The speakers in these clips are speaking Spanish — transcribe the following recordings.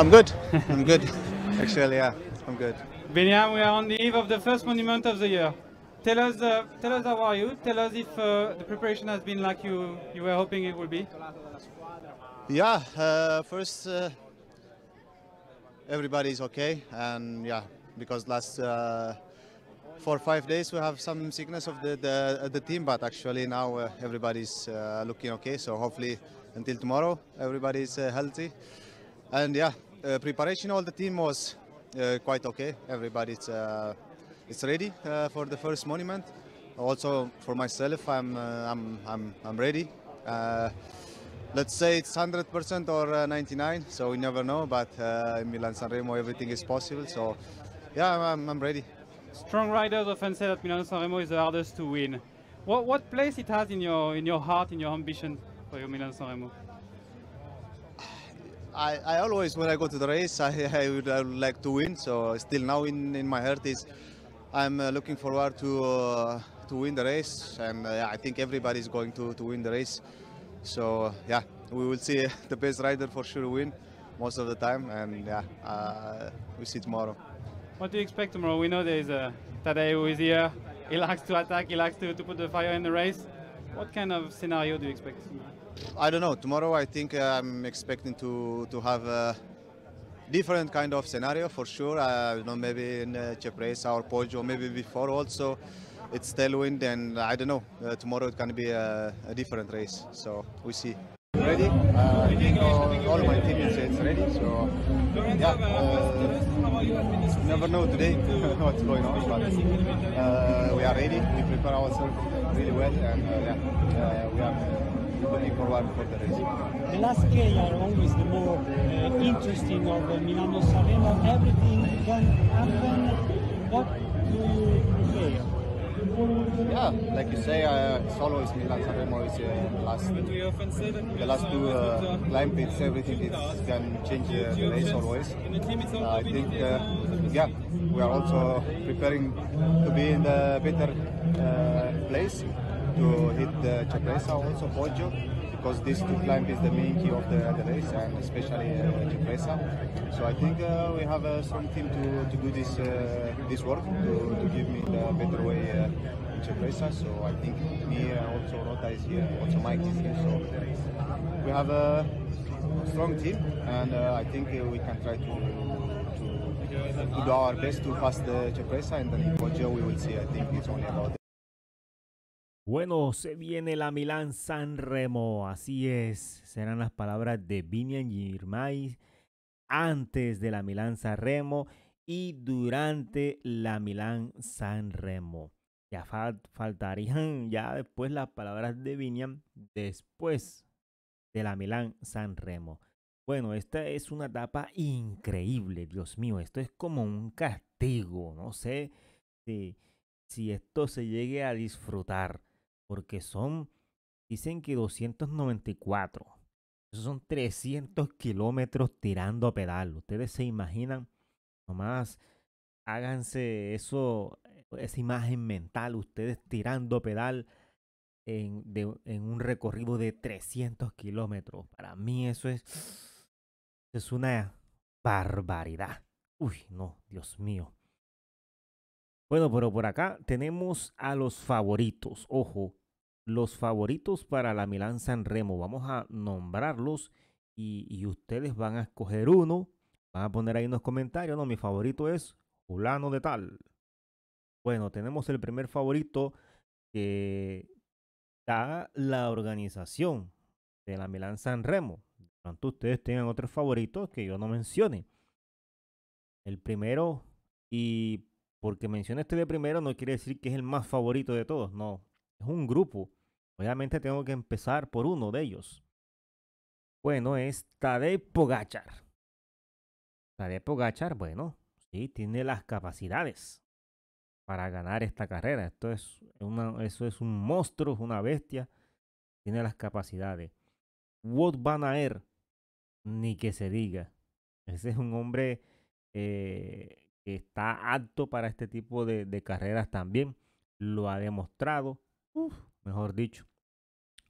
I'm good. I'm good. Actually, yeah, I'm good. Beniam, we are on the eve of the first monument of the year. Tell us, uh, tell us how are you? Tell us if uh, the preparation has been like you, you were hoping it would be. Yeah, uh, first, uh, everybody's okay. And yeah, because last uh, four or five days we have some sickness of the, the, uh, the team, but actually now everybody's looking okay. So hopefully until tomorrow, everybody's healthy. And yeah, uh, preparation, all the team was uh, quite okay. Everybody's uh, it's ready uh, for the first monument. Also for myself, I'm uh, I'm, I'm I'm ready. Uh, let's say it's 100% or 99, so we never know. But in Milan Sanremo, everything is possible. So yeah, I'm, I'm ready. Strong riders often say that Milan Sanremo is the hardest to win. What what place it has in your in your heart, in your ambition for your Milan Sanremo? I, I always, when I go to the race, I, I, would, I would like to win. So still now in, in my heart is I'm uh, looking forward to uh, to win the race. And uh, I think everybody is going to, to win the race. So yeah, we will see the best rider for sure win most of the time. And yeah, uh, we'll see tomorrow. What do you expect tomorrow? We know there's a uh, Tadej is here. He likes to attack, he likes to, to put the fire in the race. What kind of scenario do you expect? I don't know. Tomorrow, I think uh, I'm expecting to to have a different kind of scenario for sure. I uh, don't know, maybe in uh, or Poggio, maybe before also. It's tailwind, and I don't know. Uh, tomorrow it can be a, a, different race, so we see. Ready? Uh, all, all my team is ready. So yeah, uh, never know today what's going on, but uh, we are ready. We prepare ourselves really well, and uh, yeah, we are the people for the race. The last K are always the more uh, interesting of uh, Milano Sanremo. Everything can happen. What do you prepare? Yeah, like you say, uh, it's always Milan Sanremo is uh, last. The last two uh, climb pits, everything it can change uh, the race always. Uh, I think, uh, yeah, we are also preparing to be in the better uh, place to hit the Chapresa, also Poggio, because this two climb is the main key of the, the race and especially uh, Chapresa. So I think uh, we have a uh, team to, to do this uh, this work to, to give me the better way uh, in Chapresa. So I think me uh, also Rota is here, also Mike is here. So we have a strong team and uh, I think we can try to, to, to do our best to pass the Chapresa and then in Poggio we will see. I think it's only about Bueno, se viene la Milán San Remo, así es, serán las palabras de Vinian Girmay antes de la Milán San Remo y durante la Milán San Remo. Ya faltarían ya después las palabras de Vinian después de la Milán San Remo. Bueno, esta es una etapa increíble, Dios mío, esto es como un castigo, no sé si, si esto se llegue a disfrutar porque son, dicen que 294. Esos son 300 kilómetros tirando a pedal. Ustedes se imaginan, nomás háganse eso, eh, esa imagen mental, ustedes tirando a pedal en, un recorrido de 300 kilómetros. Para mí eso es, es una barbaridad. Uy, no, Dios mío. Bueno, pero por acá tenemos a los favoritos. Ojo, los favoritos para la Milán San Remo. Vamos a nombrarlos y, ustedes van a escoger uno. Van a poner ahí unos comentarios. No, mi favorito es Julano de Tal. Bueno, tenemos el primer favorito que da la organización de la Milán San Remo. De pronto ustedes tengan otros favoritos que yo no mencione. El primero, y porque mencioné este de primero, no quiere decir que es el más favorito de todos. No, es un grupo Obviamente tengo que empezar por uno de ellos. Bueno, es Tadej Pogachar. Tadej Pogachar, bueno, sí, tiene las capacidades para ganar esta carrera. Esto es, una, eso es un monstruo, una bestia. Tiene las capacidades. What Van Aert, ni que se diga. Ese es un hombre eh, que está apto para este tipo de, de carreras también. Lo ha demostrado. Uf, mejor dicho.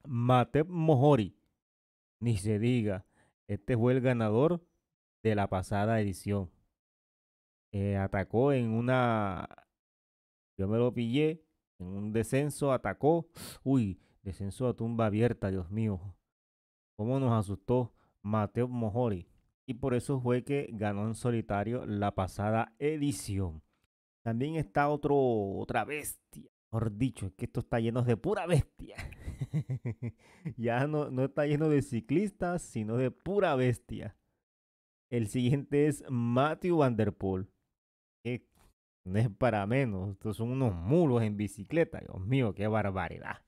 Matep Mojori, ni se diga, este fue el ganador de la pasada edición. Eh, atacó en una, yo me lo pillé, en un descenso atacó, uy, descenso a tumba abierta, Dios mío. ¿Cómo nos asustó Mateo Mojori? Y por eso fue que ganó en solitario la pasada edición. También está otro, otra bestia Mejor dicho, es que esto está lleno de pura bestia. ya no, no está lleno de ciclistas, sino de pura bestia. El siguiente es Matthew Vanderpool. Que no es para menos. Estos son unos mulos en bicicleta. Dios mío, qué barbaridad.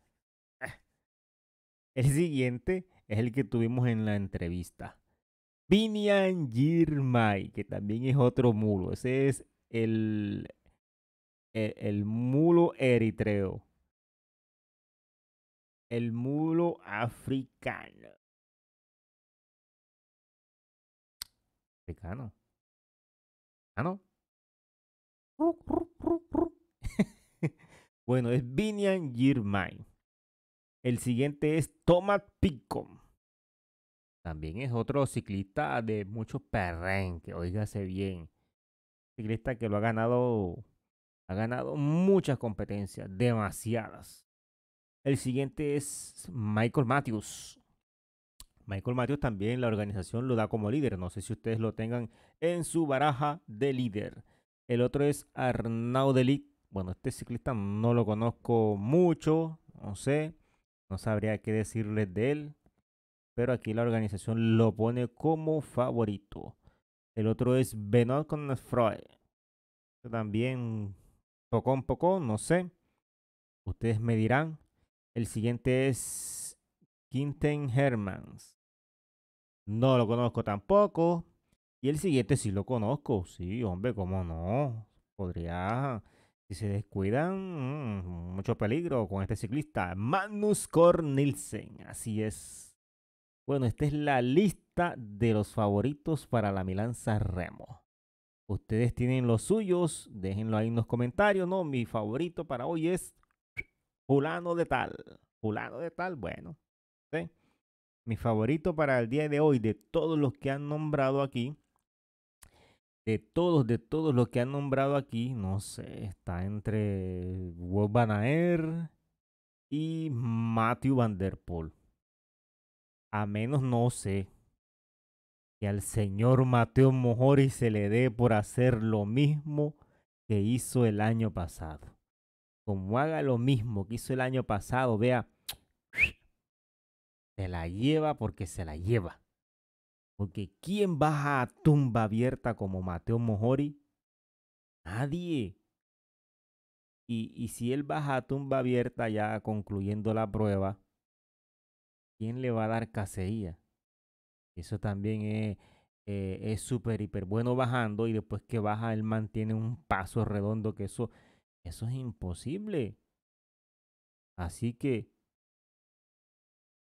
El siguiente es el que tuvimos en la entrevista. Binian Girmay, que también es otro mulo. Ese es el e, el, mulo eritreo, el mulo africano. Africano. ¿Ah, bueno, es Binian Girmain. El siguiente es Thomas Picom. También es otro ciclista de muchos perrenque, oígase bien. Ciclista que lo ha ganado ha ganado muchas competencias, demasiadas. El siguiente es Michael Matthews. Michael Matthews también la organización lo da como líder. No sé si ustedes lo tengan en su baraja de líder. El otro es Arnaud Delic. Bueno, este ciclista no lo conozco mucho, no sé, no sabría qué decirles de él, pero aquí la organización lo pone como favorito. El otro es Benoit Freud. Este también un poco, no sé. Ustedes me dirán. El siguiente es Quinten Hermans. No lo conozco tampoco. Y el siguiente sí lo conozco. Sí, hombre, cómo no. Podría, si se descuidan, mm, mucho peligro con este ciclista. Magnus Cornilsen. Así es. Bueno, esta es la lista de los favoritos para la Milanza Remo. Ustedes tienen los suyos, déjenlo ahí en los comentarios, ¿no? Mi favorito para hoy es fulano de tal, fulano de tal, bueno. Mi favorito para el día de hoy, de todos los que han nombrado aquí, de todos, de todos los que han nombrado aquí, no sé, está entre Bob y Matthew Van Der Poel. A menos no sé, que al señor Mateo Mojori se le dé por hacer lo mismo que hizo el año pasado. Como haga lo mismo que hizo el año pasado, vea, se la lleva porque se la lleva. Porque ¿quién baja a tumba abierta como Mateo Mojori? Nadie. Y, y si él baja a tumba abierta ya concluyendo la prueba, ¿quién le va a dar cacería? Eso también eh, es súper, hiper bueno bajando y después que baja él mantiene un paso redondo que eso, eso es imposible. Así que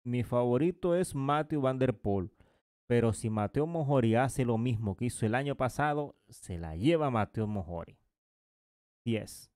mi favorito es Mateo Van Der Poel. Pero si Mateo Mojori hace lo mismo que hizo el año pasado, se la lleva Mateo Mojori. 10.